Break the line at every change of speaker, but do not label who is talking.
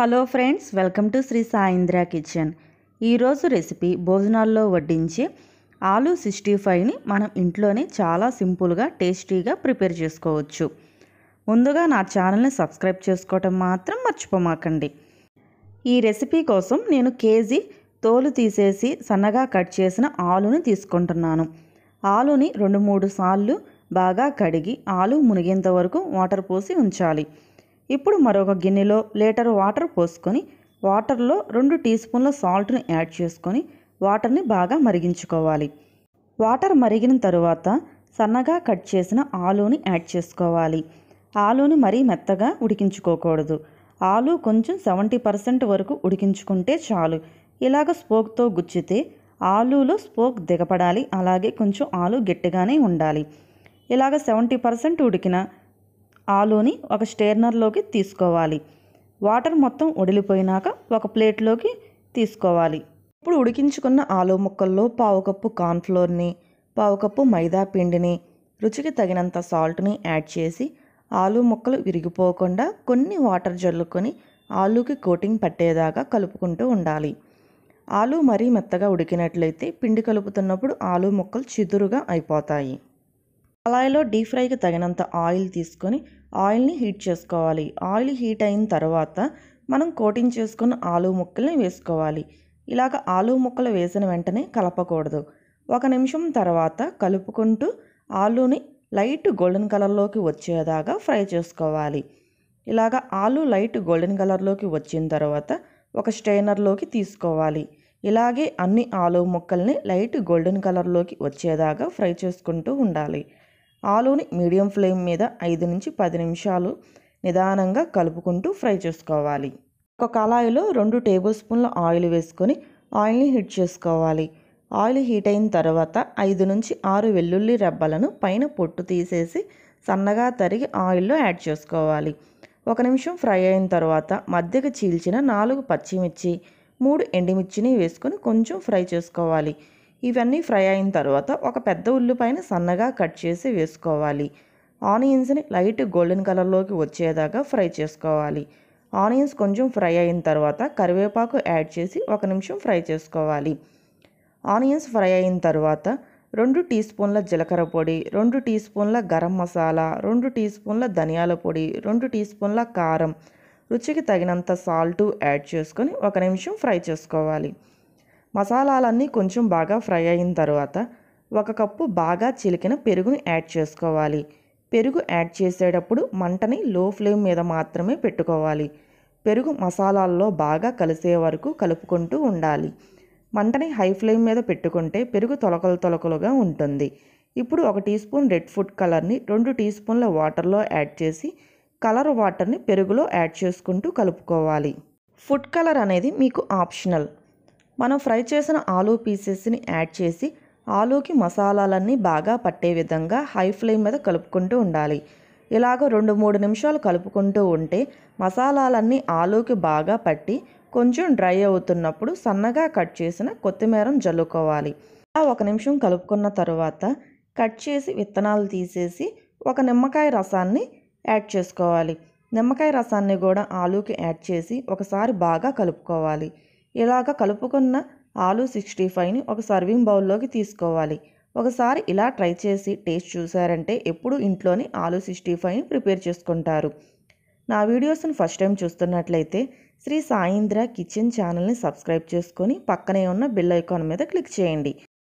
hello friends welcome to Shri Saindra kitchen ఈరోజు recipe భోజనాల్లో వడ్డించి ఆలు సిక్స్టీ ఫైవ్ని మనం ఇంట్లోనే చాలా సింపుల్గా టేస్టీగా ప్రిపేర్ చేసుకోవచ్చు ముందుగా నా ఛానల్ని సబ్స్క్రైబ్ చేసుకోవటం మాత్రం మర్చిపోమాకండి ఈ రెసిపీ కోసం నేను కేజీ తోలు తీసేసి సన్నగా కట్ చేసిన ఆలుని తీసుకుంటున్నాను ఆలుని రెండు మూడు సార్లు బాగా కడిగి ఆలు మునిగేంత వరకు వాటర్ పోసి ఉంచాలి ఇప్పుడు మరొక గిన్నెలో లీటర్ వాటర్ పోసుకొని వాటర్లో రెండు టీ స్పూన్ల సాల్ట్ని యాడ్ చేసుకొని వాటర్ని బాగా మరిగించుకోవాలి వాటర్ మరిగిన తరువాత సన్నగా కట్ చేసిన ఆలూని యాడ్ చేసుకోవాలి ఆలూని మరీ మెత్తగా ఉడికించుకోకూడదు ఆలు కొంచెం సెవెంటీ పర్సెంట్ వరకు ఉడికించుకుంటే చాలు ఇలాగ స్పోక్తో గుచ్చితే ఆలూలో స్పోక్ దిగపడాలి అలాగే కొంచెం ఆలు గట్టిగానే ఉండాలి ఇలాగ సెవెంటీ పర్సెంట్ ఉడికిన ఆలూని ఒక స్టేర్నర్లోకి తీసుకోవాలి వాటర్ మొత్తం ఉడిలిపోయినాక ఒక ప్లేట్లోకి తీసుకోవాలి ఇప్పుడు ఉడికించుకున్న ఆలు ముక్కల్లో పావు కప్పు కార్న్ఫ్లోర్ని పావు కప్పు మైదా పిండిని రుచికి తగినంత సాల్ట్ని యాడ్ చేసి ఆలు ముక్కలు విరిగిపోకుండా కొన్ని వాటర్ జల్లుకొని ఆలూకి కోటింగ్ పట్టేదాకా కలుపుకుంటూ ఉండాలి ఆలు మరీ మెత్తగా ఉడికినట్లయితే పిండి కలుపుతున్నప్పుడు ఆలు ముక్కలు చిదురుగా అయిపోతాయి కళాయిలో డీప్ ఫ్రైకి తగినంత ఆయిల్ తీసుకొని ఆయిల్ని హీట్ చేసుకోవాలి ఆయిల్ హీట్ అయిన తర్వాత మనం కోటింగ్ చేసుకున్న ఆలు ముక్కల్ని వేసుకోవాలి ఇలాగ ఆలు ముక్కలు వేసిన వెంటనే కలపకూడదు ఒక నిమిషం తర్వాత కలుపుకుంటూ ఆలుని లైట్ గోల్డెన్ కలర్లోకి వచ్చేదాకా ఫ్రై చేసుకోవాలి ఇలాగ ఆలు లైట్ గోల్డెన్ కలర్లోకి వచ్చిన తర్వాత ఒక స్ట్రైనర్లోకి తీసుకోవాలి ఇలాగే అన్ని ఆలు ముక్కల్ని లైట్ గోల్డెన్ కలర్లోకి వచ్చేదాకా ఫ్రై చేసుకుంటూ ఉండాలి ఆలూని మీడియం ఫ్లేమ్ మీద ఐదు నుంచి పది నిమిషాలు నిదానంగా కలుపుకుంటూ ఫ్రై చేసుకోవాలి ఒక కళాయిలో రెండు టేబుల్ స్పూన్ల ఆయిల్ వేసుకొని ఆయిల్ని హీట్ చేసుకోవాలి ఆయిల్ హీట్ అయిన తర్వాత ఐదు నుంచి ఆరు వెల్లుల్లి రెబ్బలను పైన పొట్టు తీసేసి సన్నగా తరిగి ఆయిల్లో యాడ్ చేసుకోవాలి ఒక నిమిషం ఫ్రై అయిన తర్వాత మధ్యకు చీల్చిన నాలుగు పచ్చిమిర్చి మూడు ఎండుమిర్చిని వేసుకొని కొంచెం ఫ్రై చేసుకోవాలి ఇవన్నీ ఫ్రై అయిన తర్వాత ఒక పెద్ద ఉల్లిపాయని సన్నగా కట్ చేసి వేసుకోవాలి ఆనియన్స్ని లైట్ గోల్డెన్ కలర్లోకి వచ్చేదాకా ఫ్రై చేసుకోవాలి ఆనియన్స్ కొంచెం ఫ్రై అయిన తర్వాత కరివేపాకు యాడ్ చేసి ఒక నిమిషం ఫ్రై చేసుకోవాలి ఆనియన్స్ ఫ్రై అయిన తర్వాత రెండు టీ స్పూన్ల జీలకర్ర పొడి రెండు టీ స్పూన్ల గరం మసాలా రెండు టీ స్పూన్ల ధనియాల పొడి రెండు టీ స్పూన్ల కారం రుచికి తగినంత సాల్టు యాడ్ చేసుకొని ఒక నిమిషం ఫ్రై చేసుకోవాలి మసాలాలన్నీ కొంచెం బాగా ఫ్రై అయిన తర్వాత ఒక కప్పు బాగా చిలికిన పెరుగును యాడ్ చేసుకోవాలి పెరుగు యాడ్ చేసేటప్పుడు మంటని లో ఫ్లేమ్ మీద మాత్రమే పెట్టుకోవాలి పెరుగు మసాలాల్లో బాగా కలిసే వరకు కలుపుకుంటూ ఉండాలి మంటని హై ఫ్లేమ్ మీద పెట్టుకుంటే పెరుగు తొలకలు తొలకలుగా ఉంటుంది ఇప్పుడు ఒక టీ స్పూన్ రెడ్ ఫుడ్ కలర్ని రెండు టీ స్పూన్ల వాటర్లో యాడ్ చేసి కలర్ వాటర్ని పెరుగులో యాడ్ చేసుకుంటూ కలుపుకోవాలి ఫుడ్ కలర్ అనేది మీకు ఆప్షనల్ మనం ఫ్రై చేసిన ఆలూ పీసెస్ని యాడ్ చేసి ఆలూకి మసాలాలన్నీ బాగా పట్టే విధంగా హై ఫ్లేమ్ మీద కలుపుకుంటూ ఉండాలి ఇలాగ రెండు మూడు నిమిషాలు కలుపుకుంటూ ఉంటే మసాలాలన్నీ ఆలూకి బాగా పట్టి కొంచెం డ్రై అవుతున్నప్పుడు సన్నగా కట్ చేసిన కొత్తిమీరం జల్లుకోవాలి అలా ఒక నిమిషం కలుపుకున్న తర్వాత కట్ చేసి విత్తనాలు తీసేసి ఒక నిమ్మకాయ రసాన్ని యాడ్ చేసుకోవాలి నిమ్మకాయ రసాన్ని కూడా ఆలూకి యాడ్ చేసి ఒకసారి బాగా కలుపుకోవాలి ఇలాగ కలుపుకున్న ఆలు సిక్స్టీ ఫైవ్ని ఒక సర్వింగ్ బౌల్లోకి తీసుకోవాలి ఒకసారి ఇలా ట్రై చేసి టేస్ట్ చూసారంటే ఎప్పుడు ఇంట్లోనే ఆలు సిక్స్టీ ఫైవ్ని ప్రిపేర్ చేసుకుంటారు నా వీడియోస్ని ఫస్ట్ టైం చూస్తున్నట్లయితే శ్రీ సాయింద్ర కిచెన్ ఛానల్ని సబ్స్క్రైబ్ చేసుకొని పక్కనే ఉన్న బిల్ ఐకాన్ మీద క్లిక్ చేయండి